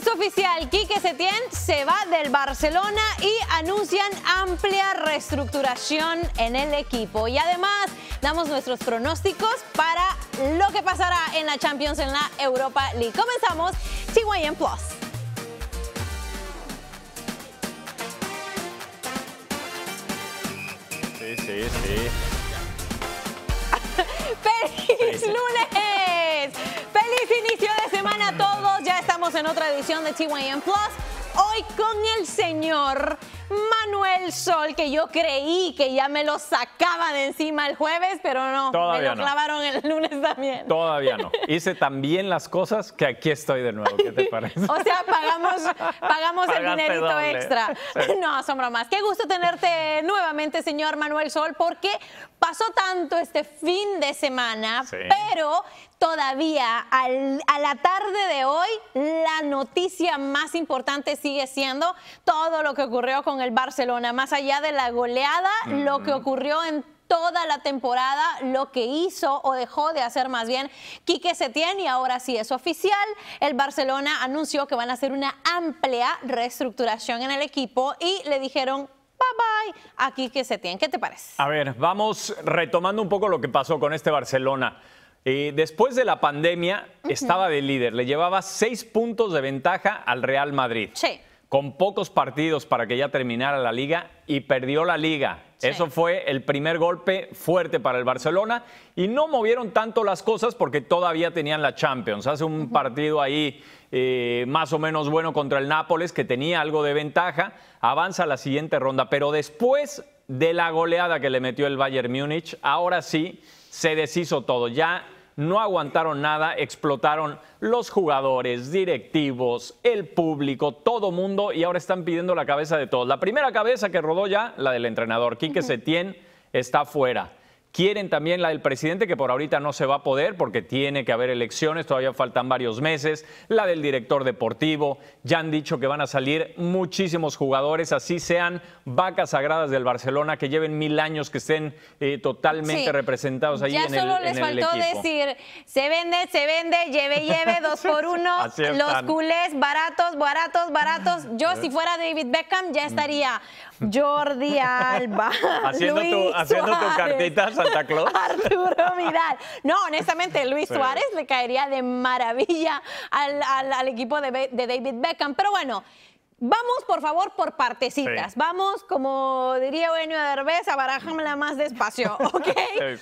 Es oficial, Quique Setién se va del Barcelona y anuncian amplia reestructuración en el equipo. Y además damos nuestros pronósticos para lo que pasará en la Champions en la Europa League. Comenzamos en Plus. Sí, sí, sí. Feliz lunes en otra edición de TYM Plus. Hoy con el señor Manuel Sol, que yo creí que ya me lo sacaba de encima el jueves, pero no, me lo clavaron el lunes también. Todavía no. Hice tan bien las cosas que aquí estoy de nuevo, ¿qué te parece? o sea, pagamos, pagamos el dinerito extra. No, asombro más. Qué gusto tenerte nuevamente, señor Manuel Sol, porque pasó tanto este fin de semana, pero todavía a la tarde de hoy la noticia más importante sigue siendo todo lo que ocurrió con el Barcelona, más allá de la goleada, lo que ocurrió en toda la temporada lo que hizo o dejó de hacer más bien Quique Setién y ahora sí es oficial. El Barcelona anunció que van a hacer una amplia reestructuración en el equipo y le dijeron bye bye. Aquí que se tiene. ¿Qué te parece? A ver, vamos retomando un poco lo que pasó con este Barcelona. Eh, después de la pandemia estaba de líder, le llevaba seis puntos de ventaja al Real Madrid. Sí con pocos partidos para que ya terminara la liga y perdió la liga. Eso fue el primer golpe fuerte para el Barcelona y no movieron tanto las cosas porque todavía tenían la Champions. Hace un partido ahí eh, más o menos bueno contra el Nápoles que tenía algo de ventaja, avanza a la siguiente ronda, pero después de la goleada que le metió el Bayern Múnich, ahora sí se deshizo todo. Ya no aguantaron nada, explotaron los jugadores, directivos, el público, todo mundo y ahora están pidiendo la cabeza de todos. La primera cabeza que rodó ya, la del entrenador, Quique Setién, está fuera. Quieren también la del presidente, que por ahorita no se va a poder porque tiene que haber elecciones, todavía faltan varios meses. La del director deportivo. Ya han dicho que van a salir muchísimos jugadores, así sean vacas sagradas del Barcelona, que lleven mil años, que estén eh, totalmente representados allí ya en el Ya solo les faltó decir, se vende, se vende, lleve, lleve, dos por uno. los culés, baratos, baratos, baratos. Yo, si fuera David Beckham, ya mm. estaría Jordi Alba. haciendo, tu, haciendo Arturo Vidal. No, honestamente, Luis Suárez le caería de maravilla al, equipo de David Beckham. Pero bueno, Vamos, por favor, por partecitas. Vamos, como diría Eugenio Derbez, a más despacio, ¿ok?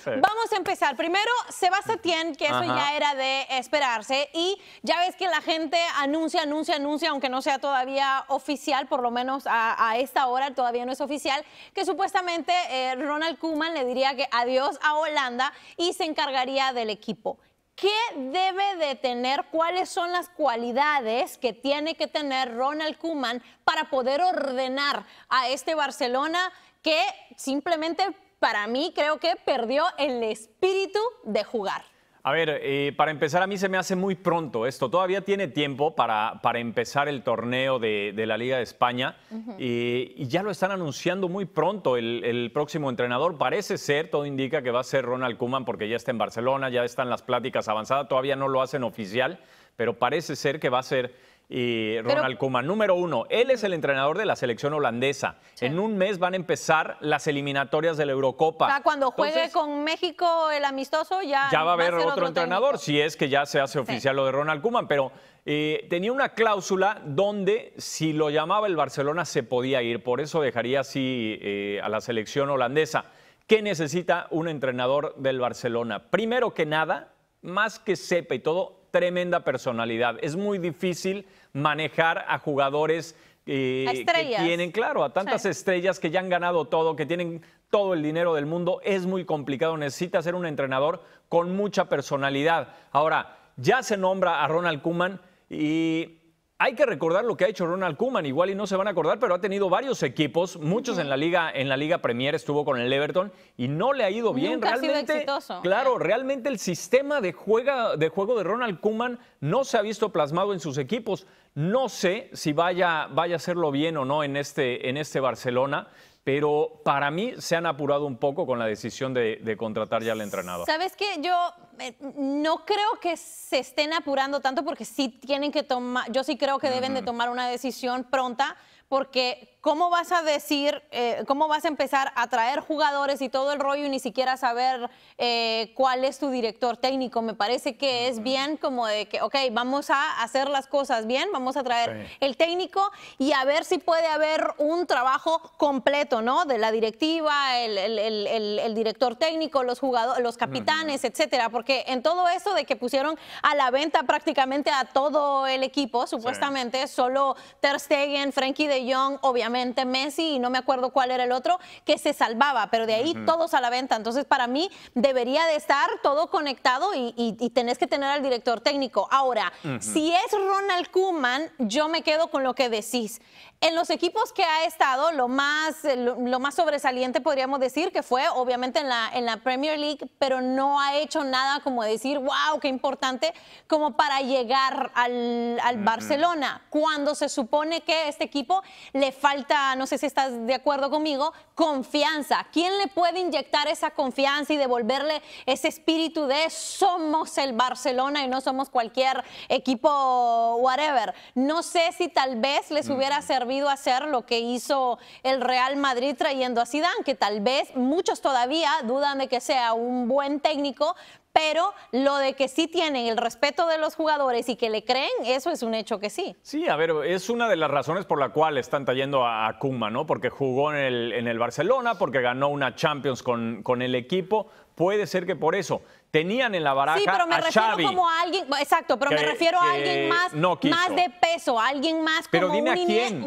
Vamos a empezar. Primero, Sebastián, que eso ya era de esperarse. Y ya ves que la gente anuncia, anuncia, anuncia, aunque no sea todavía oficial, por lo menos a, esta hora todavía no es oficial, que supuestamente eh, Ronald Koeman le diría que adiós a Holanda y se encargaría del equipo. ¿Qué debe de tener? ¿Cuáles son las cualidades que tiene que tener Ronald Kuman para poder ordenar a este Barcelona que simplemente para mí creo que perdió el espíritu de jugar? A ver, eh, para empezar, a mí se me hace muy pronto esto. Todavía tiene tiempo para, para empezar el torneo de, la Liga de España eh, y ya lo están anunciando muy pronto el, el, próximo entrenador. Parece ser, todo indica que va a ser Ronald Kuman porque ya está en Barcelona, ya están las pláticas avanzadas, todavía no lo hacen oficial, pero parece ser que va a ser y Ronald Número uno, él es el entrenador de la selección holandesa. En un mes van a empezar las eliminatorias de la Eurocopa. O sea, cuando juegue con México el amistoso ya... Ya va a haber otro, entrenador, si es que ya se hace oficial lo de Ronald Koeman. Pero eh, tenía una cláusula donde si lo llamaba el Barcelona se podía ir. Por eso dejaría así eh, a la selección holandesa. ¿Qué necesita un entrenador del Barcelona? Primero que nada, más que sepa y todo, tremenda personalidad. Es muy difícil manejar a jugadores eh, que tienen, claro, a tantas estrellas que ya han ganado todo, que tienen todo el dinero del mundo, es muy complicado. Necesita ser un entrenador con mucha personalidad. Ahora, ya se nombra a Ronald Kuman y hay que recordar lo que ha hecho Ronald Koeman, igual y no se van a acordar, pero ha tenido varios equipos, muchos en la liga, en la liga Premier estuvo con el Everton y no le ha ido bien. realmente, ha sido exitoso. Claro, realmente el sistema de, juega, de juego de Ronald Koeman no se ha visto plasmado en sus equipos. No sé si vaya, vaya a hacerlo bien o no en este, en este Barcelona pero para mí se han apurado un poco con la decisión de, de contratar ya al entrenador. ¿Sabes qué? Yo eh, no creo que se estén apurando tanto porque sí tienen que tomar, yo sí creo que deben de tomar una decisión pronta porque ¿cómo vas a decir, eh, cómo vas a empezar a traer jugadores y todo el rollo y ni siquiera saber eh, cuál es tu director técnico? Me parece que es bien como de que, ok, vamos a hacer las cosas bien, vamos a traer el técnico y a ver si puede haber un trabajo completo, ¿no? De la directiva, el, director técnico, los jugadores, los capitanes, etcétera. Porque en todo esto de que pusieron a la venta prácticamente a todo el equipo, supuestamente, solo Ter Stegen, Frankie de Young, obviamente Messi y no me acuerdo cuál era el otro, que se salvaba, pero de ahí todos a la venta. Entonces, para mí debería de estar todo conectado y, tenés que tener al director técnico. Ahora, si es Ronald Kuman, yo me quedo con lo que decís. En los equipos que ha estado, lo más, eh, lo, más sobresaliente podríamos decir que fue obviamente en la, en la Premier League, pero no ha hecho nada como decir, wow, qué importante, como para llegar al, al Barcelona, cuando se supone que a este equipo le falta, no sé si estás de acuerdo conmigo, confianza. ¿Quién le puede inyectar esa confianza y devolverle ese espíritu de somos el Barcelona y no somos cualquier equipo, whatever? No sé si tal vez les hubiera servido hacer lo que hizo el Real Madrid trayendo a Zidane, que tal vez muchos todavía dudan de que sea un buen técnico, pero lo de que sí tienen el respeto de los jugadores y que le creen, eso es un hecho que sí. Sí, a ver, es una de las razones por la cual están trayendo a Kuma, ¿no? Porque jugó en el, en el Barcelona, porque ganó una Champions con, con el equipo. Puede ser que por eso tenían en la baraja. Sí, pero me refiero como a alguien, exacto, pero me refiero a alguien más, más de peso, alguien más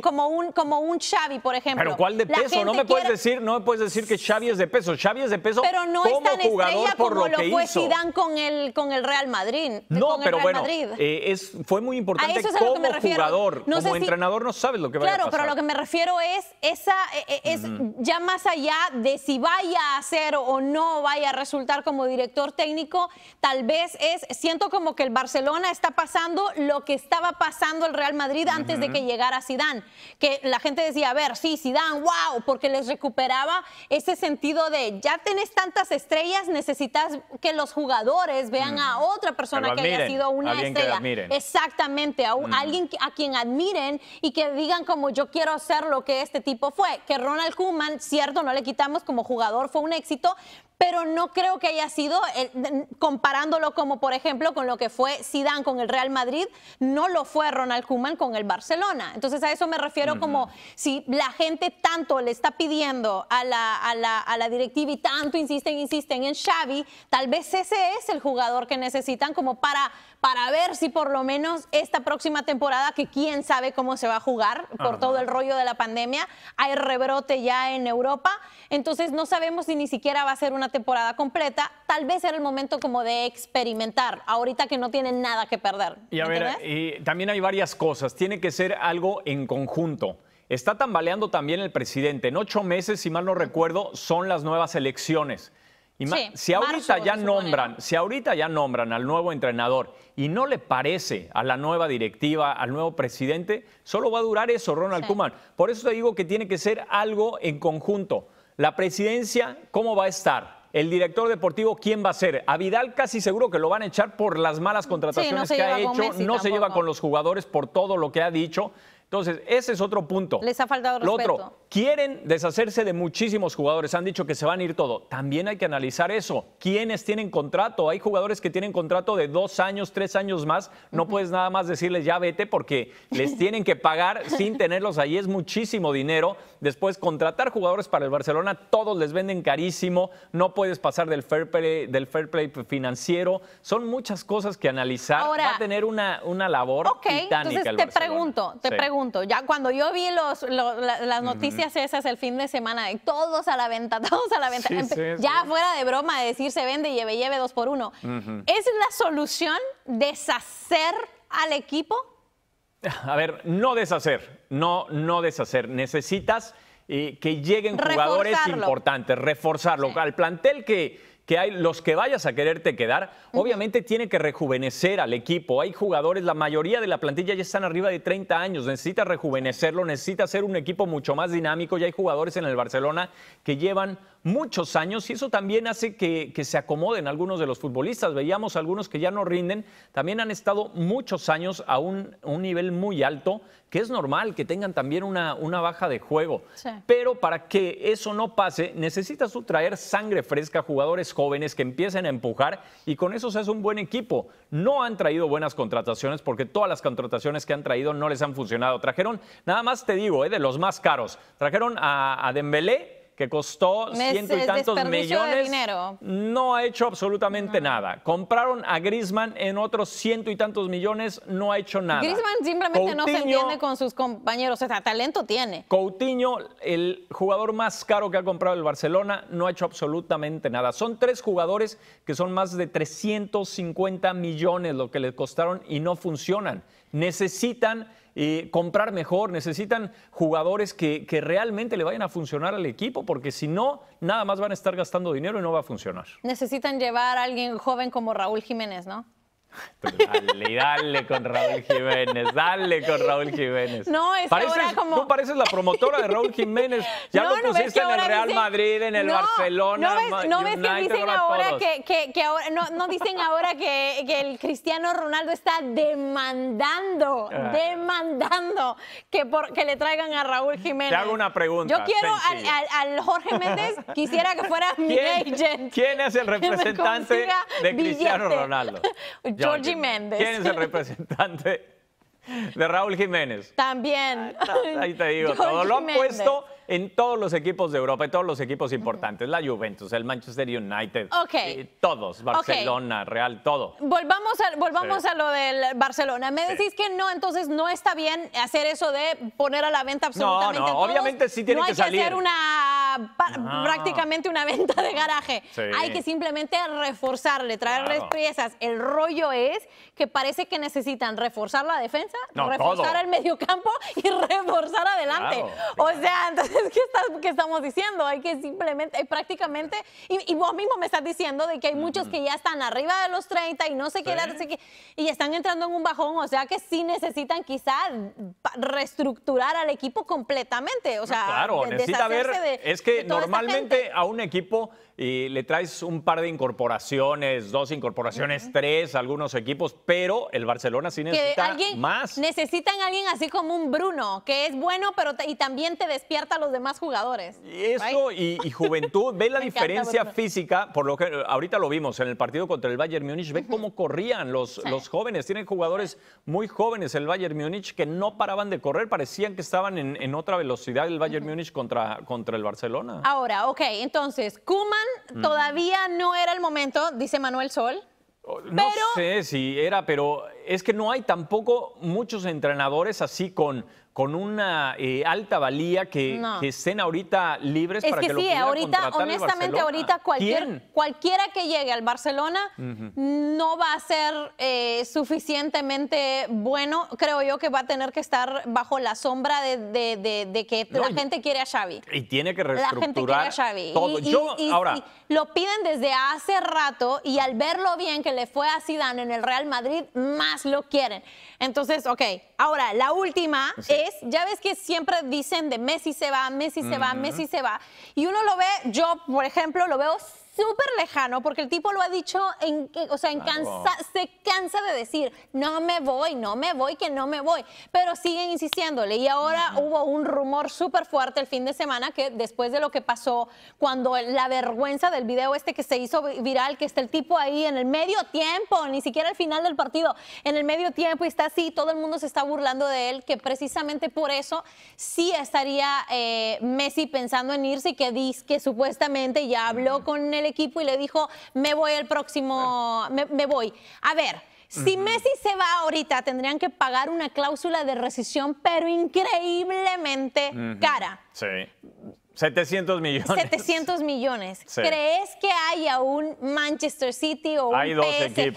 como, un, como un Xavi, por ejemplo. Pero ¿cuál de peso? No me puedes decir, no puedes decir que Xavi es de peso. Xavi es de peso pero no es tan estrella como lo, que fue Zidane con el con el Real Madrid. No, pero bueno, eh, es, fue muy importante como jugador, como entrenador no sabes lo que va a pasar. Claro, pero lo que me refiero es esa e, e, es, ya más allá de si vaya a ser o no vaya a resultar como director técnico tal vez es, siento como que el Barcelona está pasando lo que estaba pasando el Real Madrid antes de que llegara Sidán, que la gente decía, a ver, sí, Sidán, wow, porque les recuperaba ese sentido de, ya tenés tantas estrellas, necesitas que los jugadores vean a otra persona que haya sido una estrella. Exactamente, a alguien a quien admiren y que digan como yo quiero ser lo que este tipo fue, que Ronald Koeman, cierto, no le quitamos como jugador, fue un éxito, pero no creo que haya sido, eh, comparándolo como por ejemplo con lo que fue Zidane con el Real Madrid, no lo fue Ronald Koeman con el Barcelona. Entonces a eso me refiero como si la gente tanto le está pidiendo a la, a la, a la directiva y tanto insisten, insisten en Xavi, tal vez ese es el jugador que necesitan como para, para ver si por lo menos esta próxima temporada, que quién sabe cómo se va a jugar por todo el rollo de la pandemia, hay rebrote ya en Europa, entonces no sabemos si ni siquiera va a ser una temporada completa, tal vez era el momento como de experimentar, ahorita que no tienen nada que perder. Y a ver, eh, también hay varias cosas, tiene que ser algo en conjunto. Está tambaleando también el presidente. En ocho meses, si mal no recuerdo, son las nuevas elecciones. si ahorita ya nombran, si ahorita ya nombran al nuevo entrenador y no le parece a la nueva directiva, al nuevo presidente, solo va a durar eso, Ronald Kuman Por eso te digo que tiene que ser algo en conjunto. La presidencia, ¿cómo va a estar? el director deportivo, ¿quién va a ser? A Vidal casi seguro que lo van a echar por las malas contrataciones que ha hecho, no se lleva con los jugadores por todo lo que ha dicho. Entonces, ese es otro punto. Les ha faltado respeto. Lo otro, quieren deshacerse de muchísimos jugadores, han dicho que se van a ir todo. También hay que analizar eso. ¿Quiénes tienen contrato? Hay jugadores que tienen contrato de dos años, tres años más. No puedes nada más decirles ya vete porque les tienen que pagar sin tenerlos ahí. Es muchísimo dinero. Después, contratar jugadores para el Barcelona, todos les venden carísimo. No puedes pasar del fair play, del fair play financiero. Son muchas cosas que analizar. Ahora, Va a tener una, una labor. Ok, titánica entonces te pregunto, te pregunto ya cuando yo vi las noticias esas el fin de semana, todos a la venta, todos a la venta, ya fuera de broma de decir se vende, lleve, lleve dos por uno, ¿es la solución deshacer al equipo? A ver, no deshacer, no, no deshacer. Necesitas eh, que lleguen jugadores importantes, reforzarlo. Al plantel que que hay los que vayas a quererte quedar, obviamente tiene que rejuvenecer al equipo. Hay jugadores, la mayoría de la plantilla ya están arriba de 30 años, necesita rejuvenecerlo, necesita ser un equipo mucho más dinámico. Ya hay jugadores en el Barcelona que llevan muchos años y eso también hace que, se acomoden algunos de los futbolistas. Veíamos algunos que ya no rinden, también han estado muchos años a un, un nivel muy alto, que es normal que tengan también una, una baja de juego. Pero para que eso no pase, necesitas tú traer sangre fresca, jugadores jóvenes que empiecen a empujar y con eso se hace un buen equipo. No han traído buenas contrataciones porque todas las contrataciones que han traído no les han funcionado. Trajeron, nada más te digo, eh, de los más caros. Trajeron a, a Dembélé que costó ciento y tantos millones, no ha hecho absolutamente nada. Compraron a Griezmann en otros ciento y tantos millones, no ha hecho nada. Griezmann simplemente no se entiende con sus compañeros, o sea, talento tiene. Coutinho, el jugador más caro que ha comprado el Barcelona, no ha hecho absolutamente nada. Son tres jugadores que son más de 350 millones lo que les costaron y no funcionan. Necesitan y comprar mejor, necesitan jugadores que, que, realmente le vayan a funcionar al equipo, porque si no, nada más van a estar gastando dinero y no va a funcionar. Necesitan llevar a alguien joven como Raúl Jiménez, ¿no? Dale, dale con Raúl Jiménez, dale con Raúl Jiménez. No, es pareces, como... Tú pareces la promotora de Raúl Jiménez. Ya lo pusiste en el Real Madrid, en el Barcelona. No ves, que dicen ahora que, ahora, no, dicen ahora que, el Cristiano Ronaldo está demandando, ah. demandando que, que le traigan a Raúl Jiménez. Te hago una pregunta. Yo quiero al, Jorge Méndez, quisiera que fuera mi agent. ¿Quién es el representante de Cristiano Ronaldo? Georgie Méndez. ¿Quién es el representante de Raúl Jiménez? También. Ahí te digo, todo lo han puesto en todos los equipos de Europa, en todos los equipos importantes, la Juventus, el Manchester United, okay. Eh, todos, Barcelona, Real, todo. Volvamos, a, volvamos a lo del Barcelona. Me decís que no, entonces no está bien hacer eso de poner a la venta absolutamente No, no, obviamente sí tiene no hay que Hacer una Ah. prácticamente una venta de garaje. Hay que simplemente reforzarle, traerle claro. piezas. El rollo es que parece que necesitan reforzar la defensa, reforzar el el mediocampo y reforzar adelante. O sea, entonces, ¿qué, estamos diciendo? Hay que simplemente, eh, prácticamente, y, vos mismo me estás diciendo de que hay muchos que ya están arriba de los 30 y no se qué, y están entrando en un bajón, o sea que sí necesitan quizás reestructurar al equipo completamente. O sea, claro, ver es que normalmente a un equipo y le traes un par de incorporaciones, dos incorporaciones, tres, algunos equipos, pero el Barcelona sí necesita alguien, más. Necesitan a alguien así como un Bruno, que es bueno pero y también te despierta a los demás jugadores. Eso y, juventud, ve la diferencia física, por lo que ahorita lo vimos en el partido contra el Bayern Múnich, ve cómo corrían los, los jóvenes, tienen jugadores muy jóvenes el Bayern Múnich que no paraban de correr, parecían que estaban en, otra velocidad el Bayern Múnich contra, contra el Barcelona. Ahora, ok, entonces, Kuman todavía no era el momento, dice Manuel Sol. Oh, no sé si era, pero es que no hay tampoco muchos entrenadores así con con una eh, alta valía que, estén ahorita libres es para que, que sí, ahorita, honestamente, ahorita cualquier, cualquiera que llegue al Barcelona no va a ser eh, suficientemente bueno. Creo yo que va a tener que estar bajo la sombra de, que la gente quiere a Xavi. Y tiene que reestructurar la gente quiere a Xavi. Todo. ahora... lo piden desde hace rato y al ver lo bien que le fue a Zidane en el Real Madrid, más lo quieren. Entonces, ok, Ahora, la última es, ya ves que siempre dicen de Messi se va, Messi se va, Messi se va. Y uno lo ve, yo por ejemplo, lo veo súper lejano, porque el tipo lo ha dicho, en, eh, o sea, cansa, se cansa de decir, no me voy, no me voy, que no me voy, pero siguen insistiéndole. Y ahora hubo un rumor súper fuerte el fin de semana que después de lo que pasó, cuando la vergüenza del video este que se hizo viral, que está el tipo ahí en el medio tiempo, ni siquiera al final del partido, en el medio tiempo y está así, todo el mundo se está burlando de él, que precisamente por eso sí estaría eh, Messi pensando en irse y que dice que supuestamente ya habló con el equipo y le dijo, me voy el próximo, me, voy. A ver, si Messi se va ahorita, tendrían que pagar una cláusula de rescisión, pero increíblemente cara. Sí. 700 millones. 700 millones. ¿Crees que haya un Manchester City o Hay un PSG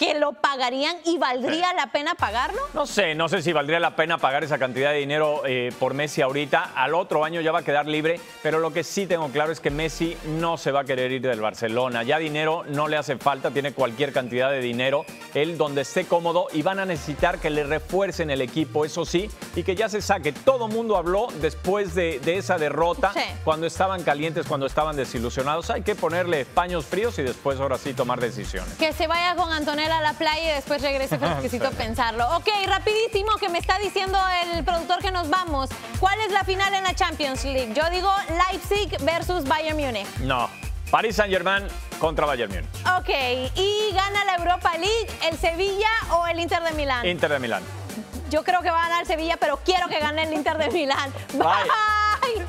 que lo pagarían y valdría la pena pagarlo? No sé, no sé si valdría la pena pagar esa cantidad de dinero eh, por Messi ahorita. Al otro año ya va a quedar libre, pero lo que sí tengo claro es que Messi no se va a querer ir del Barcelona. Ya dinero no le hace falta, tiene cualquier cantidad de dinero. Él donde esté cómodo y van a necesitar que le refuercen el equipo, eso sí, y que ya se saque. Todo mundo habló después de, esa derrota, cuando estaban calientes, cuando estaban desilusionados. Hay que ponerle paños fríos y después ahora sí tomar decisiones. Que se vaya con Antonella a la playa y después regrese necesito pensarlo. Ok, rapidísimo, que me está diciendo el productor que nos vamos. ¿Cuál es la final en la Champions League? Yo digo Leipzig versus Bayern Munich. No, Paris Saint-Germain contra Bayern Munich. Ok, ¿y gana la Europa League el Sevilla o el Inter de Milán? Inter de Milán. Yo creo que va a ganar Sevilla, pero quiero que gane el Inter de Milán. Bye.